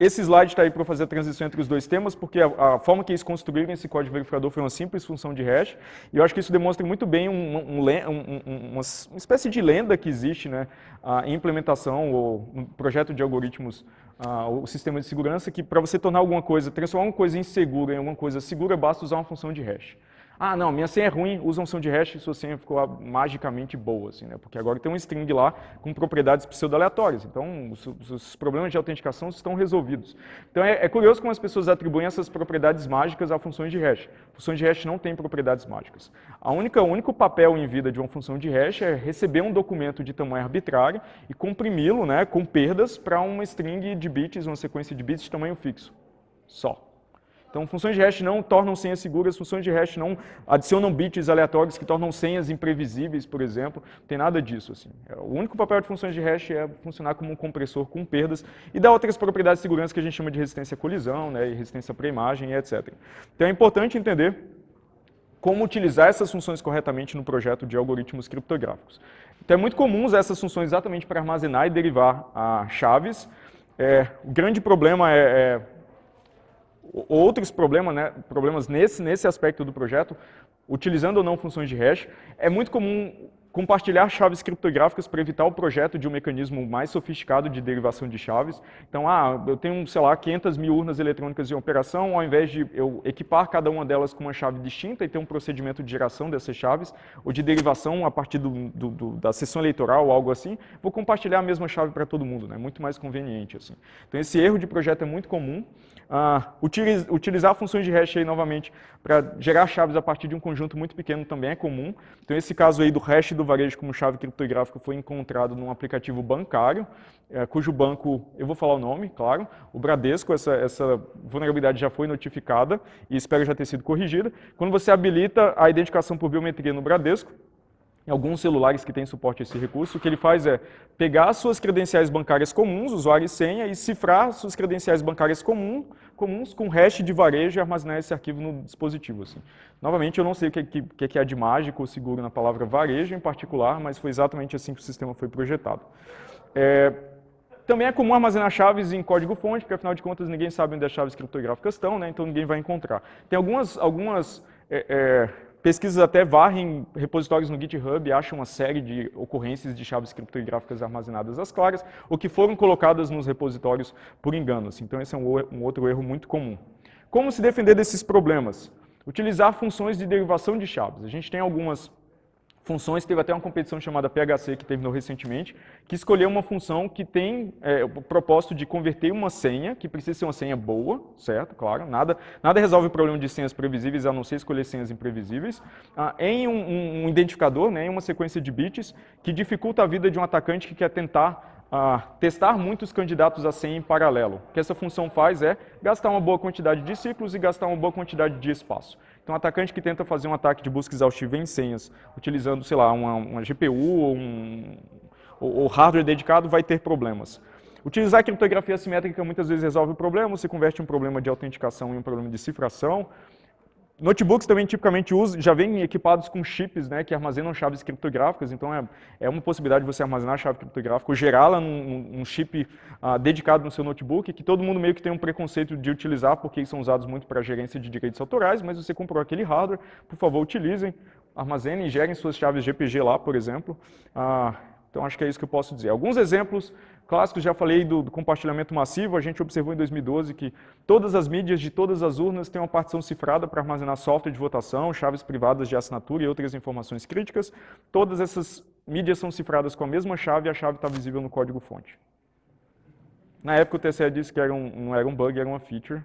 esse slide está aí para fazer a transição entre os dois temas, porque a, a, forma que eles construíram esse código verificador foi uma simples função de hash, e eu acho que isso demonstra muito bem um, um, um, uma, espécie de lenda que existe né, em implementação ou um projeto de algoritmos, o sistema de segurança, que para você tornar alguma coisa, transformar uma coisa insegura em alguma coisa segura, basta usar uma função de hash. Ah, não, minha senha é ruim, usa um som de hash e sua senha ficou magicamente boa, assim, né? Porque agora tem um string lá com propriedades pseudo-aleatórias. Então, os, os, problemas de autenticação estão resolvidos. Então, é, é, curioso como as pessoas atribuem essas propriedades mágicas a funções de hash. Funções de hash não têm propriedades mágicas. A única, o único papel em vida de uma função de hash é receber um documento de tamanho arbitrário e comprimi-lo, né, com perdas, para uma string de bits, uma sequência de bits de tamanho fixo. Só. Então, funções de hash não tornam senhas seguras, funções de hash não adicionam bits aleatórios que tornam senhas imprevisíveis, por exemplo. Não tem nada disso. Assim. É, o único papel de funções de hash é funcionar como um compressor com perdas e dar outras propriedades de segurança que a gente chama de resistência à colisão, né, e resistência à pré-imagem, etc. Então, é importante entender como utilizar essas funções corretamente no projeto de algoritmos criptográficos. Então, é muito comum usar essas funções exatamente para armazenar e derivar a chaves. É, o grande problema é, é outros né, problemas nesse, nesse aspecto do projeto, utilizando ou não funções de hash, é muito comum compartilhar chaves criptográficas para evitar o projeto de um mecanismo mais sofisticado de derivação de chaves. Então, ah, eu tenho, sei lá, 500 mil urnas eletrônicas em operação, ao invés de eu equipar cada uma delas com uma chave distinta e ter um procedimento de geração dessas chaves, ou de derivação a partir do, do, do, da sessão eleitoral ou algo assim, vou compartilhar a mesma chave para todo mundo, né? muito mais conveniente. assim. Então, esse erro de projeto é muito comum. Ah, utilizar funções de hash aí novamente para gerar chaves a partir de um conjunto muito pequeno também é comum. Então esse caso aí do hash do varejo como chave criptográfica foi encontrado num aplicativo bancário, é, cujo banco, eu vou falar o nome, claro, o Bradesco, essa, essa vulnerabilidade já foi notificada e espero já ter sido corrigida. Quando você habilita a identificação por biometria no Bradesco, em alguns celulares que têm suporte a esse recurso, o que ele faz é pegar suas credenciais bancárias comuns, usuário e senha, e cifrar suas credenciais bancárias comum, comuns com hash de varejo e armazenar esse arquivo no dispositivo. Assim. Novamente, eu não sei o que, que, que é de mágico ou seguro na palavra varejo em particular, mas foi exatamente assim que o sistema foi projetado. É, também é comum armazenar chaves em código-fonte, porque afinal de contas ninguém sabe onde as chaves criptográficas estão, né? então ninguém vai encontrar. Tem algumas, algumas é, é, Pesquisas até varrem repositórios no GitHub e acham uma série de ocorrências de chaves criptográficas armazenadas às claras ou que foram colocadas nos repositórios por engano. Assim. Então, esse é um outro erro muito comum. Como se defender desses problemas? Utilizar funções de derivação de chaves. A gente tem algumas funções. Teve até uma competição chamada PHC que terminou recentemente, que escolheu uma função que tem é, o propósito de converter uma senha, que precisa ser uma senha boa, certo? Claro, nada, nada resolve o problema de senhas previsíveis a não ser escolher senhas imprevisíveis, ah, em um, um, um, identificador, né, em uma sequência de bits, que dificulta a vida de um atacante que quer tentar ah, testar muitos candidatos a senha em paralelo. O que essa função faz é gastar uma boa quantidade de ciclos e gastar uma boa quantidade de espaço. Então, um atacante que tenta fazer um ataque de busca exaustiva em senhas, utilizando, sei lá, uma, uma GPU ou, um, ou, ou hardware dedicado, vai ter problemas. Utilizar a criptografia assimétrica muitas vezes resolve o problema, você converte um problema de autenticação em um problema de cifração, Notebooks também tipicamente usam, já vêm equipados com chips né, que armazenam chaves criptográficas, então é, é uma possibilidade de você armazenar a chave criptográfica ou gerá-la num, num, chip ah, dedicado no seu notebook, que todo mundo meio que tem um preconceito de utilizar, porque são usados muito para gerência de direitos autorais, mas você comprou aquele hardware, por favor, utilizem, armazenem e gerem suas chaves GPG lá, por exemplo. Ah, então acho que é isso que eu posso dizer. Alguns exemplos clássicos, já falei do, do, compartilhamento massivo, a gente observou em 2012 que todas as mídias de todas as urnas têm uma partição cifrada para armazenar software de votação, chaves privadas de assinatura e outras informações críticas. Todas essas mídias são cifradas com a mesma chave e a chave está visível no código-fonte. Na época o TCE disse que era um, não era um bug, era uma feature.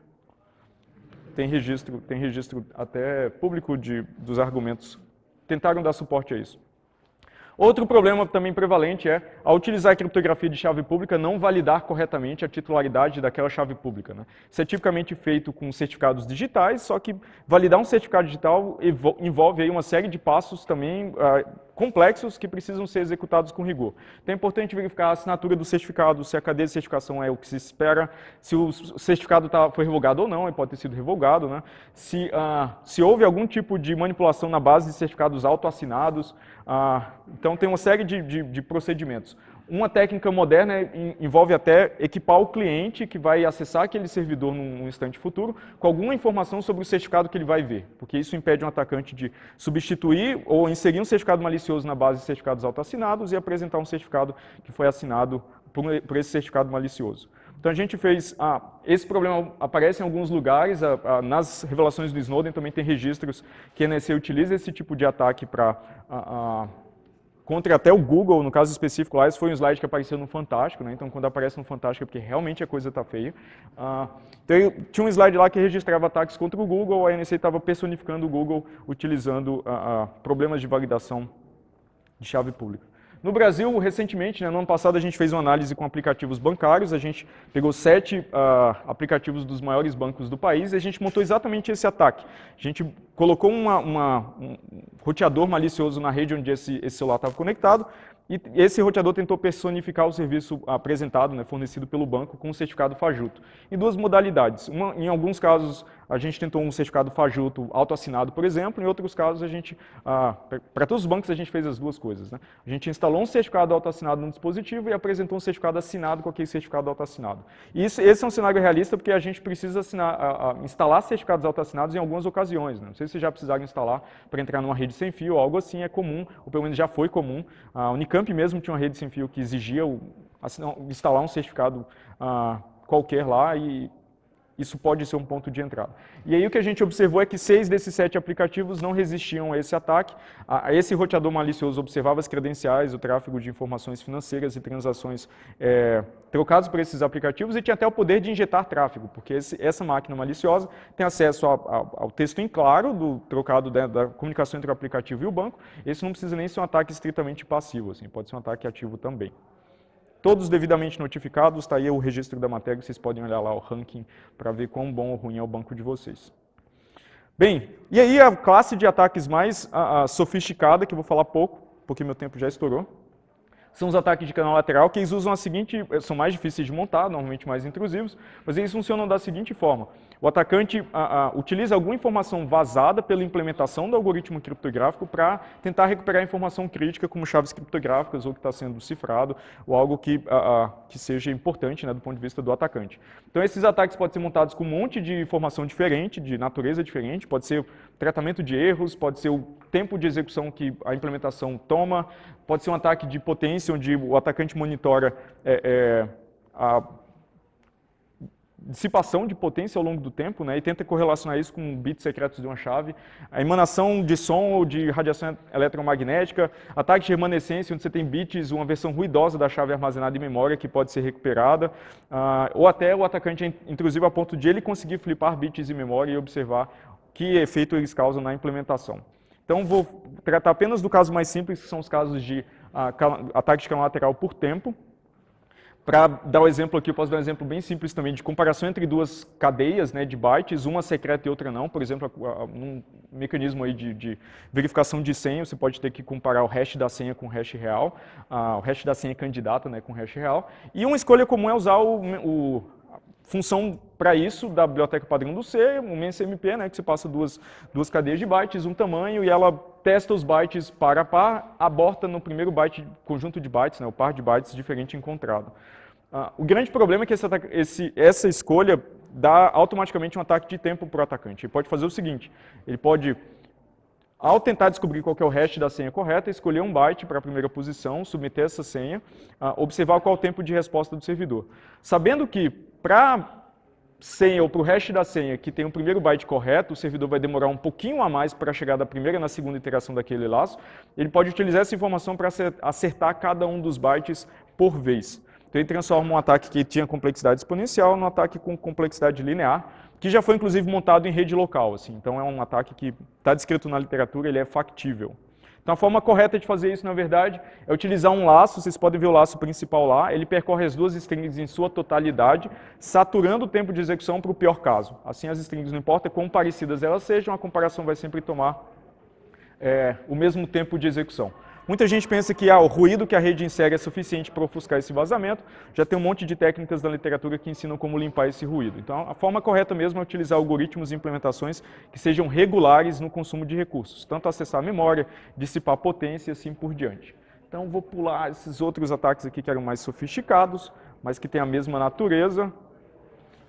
Tem registro, tem registro até público de, dos argumentos. Tentaram dar suporte a isso. Outro problema também prevalente é, ao utilizar a criptografia de chave pública, não validar corretamente a titularidade daquela chave pública. Né? Isso é tipicamente feito com certificados digitais, só que validar um certificado digital envolve aí uma série de passos também ah, complexos que precisam ser executados com rigor. Então é importante verificar a assinatura do certificado, se a cadeia de certificação é o que se espera, se o certificado tá, foi revogado ou não, pode ter sido revogado, né? se, ah, se houve algum tipo de manipulação na base de certificados autoassinados. Ah, então tem uma série de, de, de procedimentos. Uma técnica moderna é envolve até equipar o cliente que vai acessar aquele servidor num instante futuro com alguma informação sobre o certificado que ele vai ver, porque isso impede um atacante de substituir ou inserir um certificado malicioso na base de certificados autoassinados e apresentar um certificado que foi assinado por esse certificado malicioso. Então a gente fez. Ah, esse problema aparece em alguns lugares, nas revelações do Snowden também tem registros que a NSA utiliza esse tipo de ataque para contra até o Google, no caso específico lá, esse foi um slide que apareceu no Fantástico, né? então quando aparece no Fantástico é porque realmente a coisa está feia. Ah, então, tinha um slide lá que registrava ataques contra o Google, a NSA estava personificando o Google utilizando ah, ah, problemas de validação de chave pública. No Brasil, recentemente, né, no ano passado, a gente fez uma análise com aplicativos bancários. A gente pegou sete uh, aplicativos dos maiores bancos do país e a gente montou exatamente esse ataque. A gente colocou uma, uma, um roteador malicioso na rede onde esse, esse celular estava conectado e esse roteador tentou personificar o serviço apresentado, né, fornecido pelo banco com um certificado fajuto. Em duas modalidades. Uma, em alguns casos, a gente tentou um certificado fajuto autoassinado, por exemplo. Em outros casos, a gente, ah, para todos os bancos, a gente fez as duas coisas. Né? A gente instalou um certificado autoassinado no dispositivo e apresentou um certificado assinado com aquele certificado autoassinado. E esse é um cenário realista porque a gente precisa assinar, instalar certificados autoassinados em algumas ocasiões. Né? Não sei se já precisaram instalar para entrar numa rede sem fio, algo assim é comum, ou pelo menos já foi comum. A Unicamp mesmo tinha uma rede sem fio que exigia o, assinar, instalar um certificado ah, qualquer lá e isso pode ser um ponto de entrada. E aí o que a gente observou é que seis desses sete aplicativos não resistiam a esse ataque. A, esse roteador malicioso observava as credenciais, o tráfego de informações financeiras e transações é, trocados por esses aplicativos e tinha até o poder de injetar tráfego, porque esse, essa máquina maliciosa tem acesso a, a, ao texto em claro do trocado da, da, comunicação entre o aplicativo e o banco. Esse não precisa nem ser um ataque estritamente passivo, assim, pode ser um ataque ativo também todos devidamente notificados, está aí o registro da matéria, vocês podem olhar lá o ranking para ver quão bom ou ruim é o banco de vocês. Bem, e aí a classe de ataques mais a, a, sofisticada, que eu vou falar pouco, porque meu tempo já estourou, são os ataques de canal lateral, que eles usam a seguinte, eh, são mais difíceis de montar, normalmente mais intrusivos, mas eles funcionam da seguinte forma. O atacante a, a, utiliza alguma informação vazada pela implementação do algoritmo criptográfico para tentar recuperar informação crítica, como chaves criptográficas ou que está sendo cifrado, ou algo que, a, que seja importante né, do ponto de vista do atacante. Então, esses ataques podem ser montados com um monte de informação diferente, de natureza diferente, pode ser tratamento de erros, pode ser o tempo de execução que a implementação toma, pode ser um ataque de potência, onde o atacante monitora. É, é, a dissipação de potência ao longo do tempo, né, e tenta correlacionar isso com bits secretos de uma chave, a emanação de som ou de radiação eletromagnética, ataque de remanescência, onde você tem bits, uma versão ruidosa da chave armazenada em memória que pode ser recuperada, uh, ou até o atacante é intrusivo a ponto de ele conseguir flipar bits em memória e observar que efeito eles causam na implementação. Então, vou tratar apenas do caso mais simples, que são os casos de uh, ah, ataque de canal lateral por tempo, para dar o um exemplo aqui, eu posso dar um exemplo bem simples também de comparação entre duas cadeias né, de bytes, uma secreta e outra não. Por exemplo, num mecanismo aí de, de, verificação de senha, você pode ter que comparar o hash da senha com o hash real, o hash da senha candidata né, com o hash real. E uma escolha comum é usar o, o função para isso da biblioteca padrão do C, o memcmp, né, que você passa duas, duas cadeias de bytes, um tamanho, e ela testa os bytes par a par, aborta no primeiro byte, conjunto de bytes, né, o par de bytes diferente encontrado. Ah, o grande problema é que essa, esse, essa escolha dá automaticamente um ataque de tempo para o atacante. Ele pode fazer o seguinte, ele pode, ao tentar descobrir qual é o hash da senha correta, escolher um byte para a primeira posição, submeter essa senha, ah, observar qual é o tempo de resposta do servidor. Sabendo que, para senha ou para o hash da senha que tem o primeiro byte correto, o servidor vai demorar um pouquinho a mais para chegar da primeira na segunda iteração daquele laço, ele pode utilizar essa informação para acertar cada um dos bytes por vez. Então ele transforma um ataque que tinha complexidade exponencial num ataque com complexidade linear, que já foi inclusive montado em rede local. Assim. Então é um ataque que está descrito na literatura, ele é factível. Então a forma correta de fazer isso, na verdade, é utilizar um laço, vocês podem ver o laço principal lá, ele percorre as duas strings em sua totalidade, saturando o tempo de execução para o pior caso. Assim as strings, não importa quão parecidas elas sejam, a comparação vai sempre tomar é, o mesmo tempo de execução. Muita gente pensa que ah, o ruído que a rede insere é suficiente para ofuscar esse vazamento. Já tem um monte de técnicas da literatura que ensinam como limpar esse ruído. Então, a forma correta mesmo é utilizar algoritmos e implementações que sejam regulares no consumo de recursos, tanto acessar a memória, dissipar potência e assim por diante. Então, vou pular esses outros ataques aqui que eram mais sofisticados, mas que têm a mesma natureza.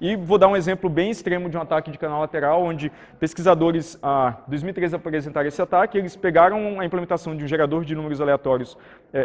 E vou dar um exemplo bem extremo de um ataque de canal lateral, onde pesquisadores em ah, 2013 apresentaram esse ataque, eles pegaram a implementação de um gerador de números aleatórios, é,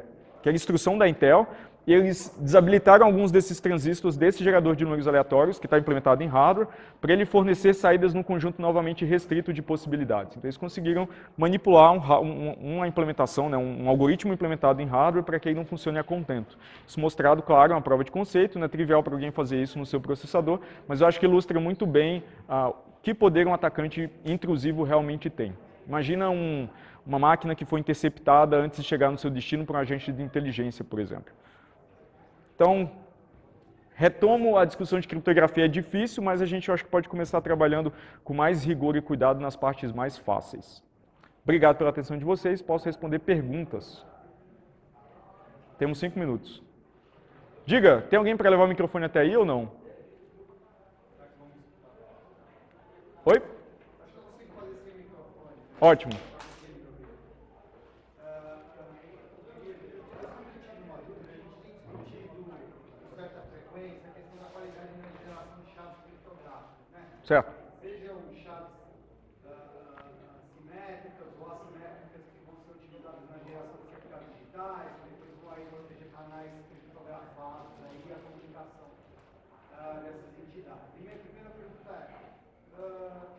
é, que era é instrução da Intel, e eles desabilitaram alguns desses transistores desse gerador de números aleatórios, que está implementado em hardware, para ele fornecer saídas num conjunto novamente restrito de possibilidades. Então, eles conseguiram manipular um, uma implementação, né, um, algoritmo implementado em hardware para que ele não funcione a contento. Isso mostrado, claro, é uma prova de conceito, não é trivial para alguém fazer isso no seu processador, mas eu acho que ilustra muito bem ah, que poder um atacante intrusivo realmente tem. Imagina um, uma máquina que foi interceptada antes de chegar no seu destino por um agente de inteligência, por exemplo. Então, retomo a discussão de criptografia é difícil, mas a gente acho que pode começar trabalhando com mais rigor e cuidado nas partes mais fáceis. Obrigado pela atenção de vocês, posso responder perguntas. Temos cinco minutos. Diga, tem alguém para levar o microfone até aí ou não? Oi? Ótimo. Certo. Sejam chaves uh, ah, ah, simétricas ou assimétricas que vão ser utilizadas na geração de certificados digitais, que depois vão aí proteger canais criptografados e a comunicação uh, dessas entidades. E minha primeira pergunta é, uh,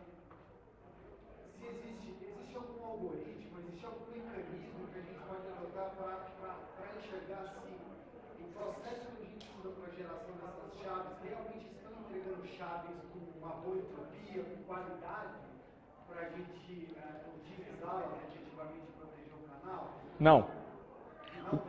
se existe, existe algum algoritmo, existe algum mecanismo que a gente pode adotar para enxergar se o processo logístico para a geração dessas chaves realmente chaves com uma boa entropia, com qualidade, para a gente uh, efetivamente proteger o canal? Não. Não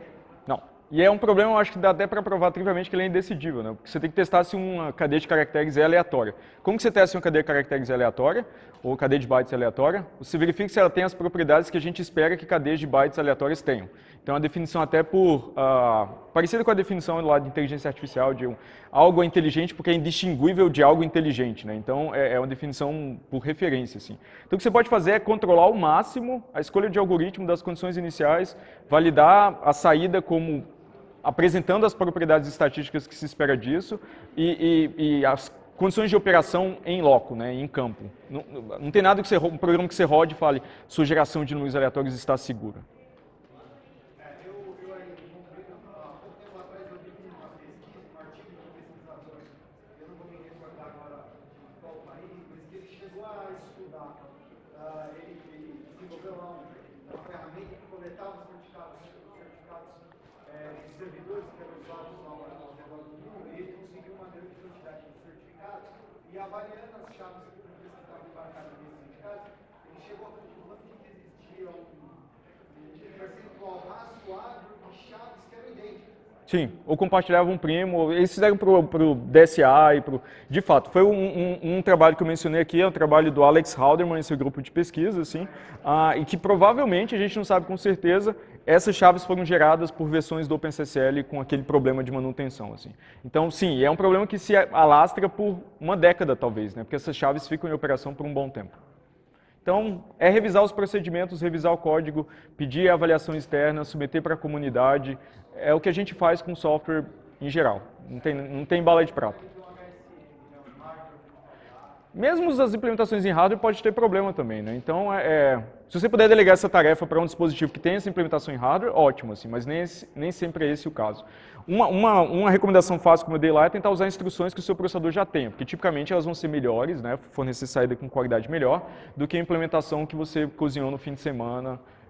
Não. E é um problema, eu acho que dá até para provar trivialmente que ele é indecidível, né? Porque você tem que testar se uma cadeia de caracteres é aleatória. Como que você testa se uma cadeia de caracteres é aleatória? ou cadeia de bytes aleatória, se verifica se ela tem as propriedades que a gente espera que cadeias de bytes aleatórias tenham. Então, a definição até por... Ah, parecida com a definição lá de inteligência artificial, de um, algo é inteligente porque é indistinguível de algo inteligente. Né? Então, é, é, uma definição por referência. Assim. Então, o que você pode fazer é controlar ao máximo a escolha de algoritmo das condições iniciais, validar a saída como apresentando as propriedades estatísticas que se espera disso e, e, e as condições de operação em loco, né, em campo. Não, não tem nada que você, um programa que você rode e fale sua geração de números aleatórios está segura. Sim, ou compartilhava um primo, eles fizeram para o DSA e para De fato, foi um, um, um, trabalho que eu mencionei aqui, é o um trabalho do Alex Halderman, esse grupo de pesquisa, assim, ah, e que provavelmente, a gente não sabe com certeza, essas chaves foram geradas por versões do OpenSSL com aquele problema de manutenção, assim. Então, sim, é um problema que se alastra por uma década, talvez, né, porque essas chaves ficam em operação por um bom tempo. Então, é revisar os procedimentos, revisar o código, pedir avaliação externa, submeter para a comunidade, é o que a gente faz com software em geral. Não tem, não tem bala de prata. Mesmo as implementações em hardware pode ter problema também, né? Então, é, é se você puder delegar essa tarefa para um dispositivo que tem essa implementação em hardware, ótimo, assim, mas nem, nem sempre é esse o caso. Uma, uma, uma, recomendação fácil, como eu dei lá, é tentar usar instruções que o seu processador já tem, porque tipicamente elas vão ser melhores, né? fornecer saída com qualidade melhor, do que a implementação que você cozinhou no fim de semana,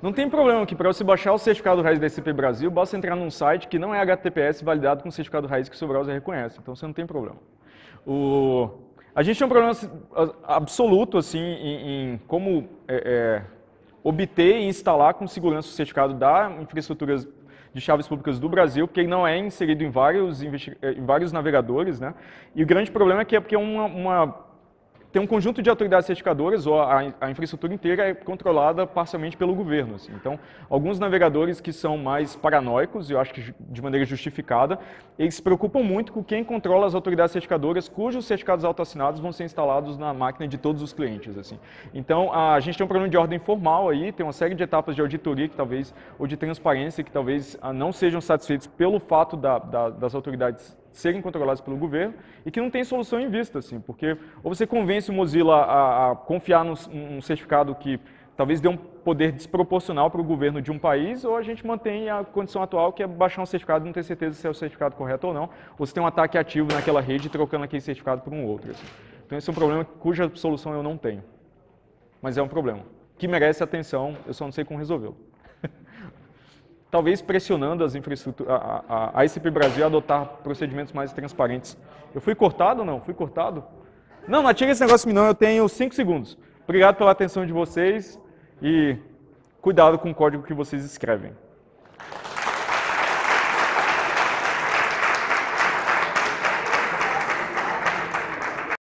Não tem problema que para você baixar o certificado raiz da ICP Brasil, basta entrar num site que não é HTTPS validado com o certificado raiz que o seu browser reconhece. Então você não tem problema. O... A gente tem um problema assim, absoluto assim em, em como é, é, obter e instalar com segurança o certificado da infraestrutura de chaves públicas do Brasil, porque ele não é inserido em vários, é, em vários navegadores, né? E o grande problema é que é porque é uma, uma tem um conjunto de autoridades certificadoras, ou a, a, infraestrutura inteira é controlada parcialmente pelo governo. Assim. Então, alguns navegadores que são mais paranoicos, e eu acho que de maneira justificada, eles se preocupam muito com quem controla as autoridades certificadoras, cujos certificados autoassinados vão ser instalados na máquina de todos os clientes. Assim. Então, a gente tem um problema de ordem formal aí, tem uma série de etapas de auditoria que talvez, ou de transparência, que talvez ah, não sejam satisfeitas pelo fato da, da, das autoridades serem controlados pelo governo e que não tem solução em vista, assim, porque ou você convence o Mozilla a, a confiar num, num certificado que talvez dê um poder desproporcional para o governo de um país, ou a gente mantém a condição atual, que é baixar um certificado e não ter certeza se é o certificado correto ou não, ou se tem um ataque ativo naquela rede trocando aquele certificado por um outro. Assim. Então esse é um problema cuja solução eu não tenho, mas é um problema que merece atenção, eu só não sei como resolvê-lo talvez pressionando as a, a, a ICP Brasil a adotar procedimentos mais transparentes. Eu fui cortado ou não? Fui cortado? Não, não atira esse negócio de mim não, eu tenho cinco segundos. Obrigado pela atenção de vocês e cuidado com o código que vocês escrevem.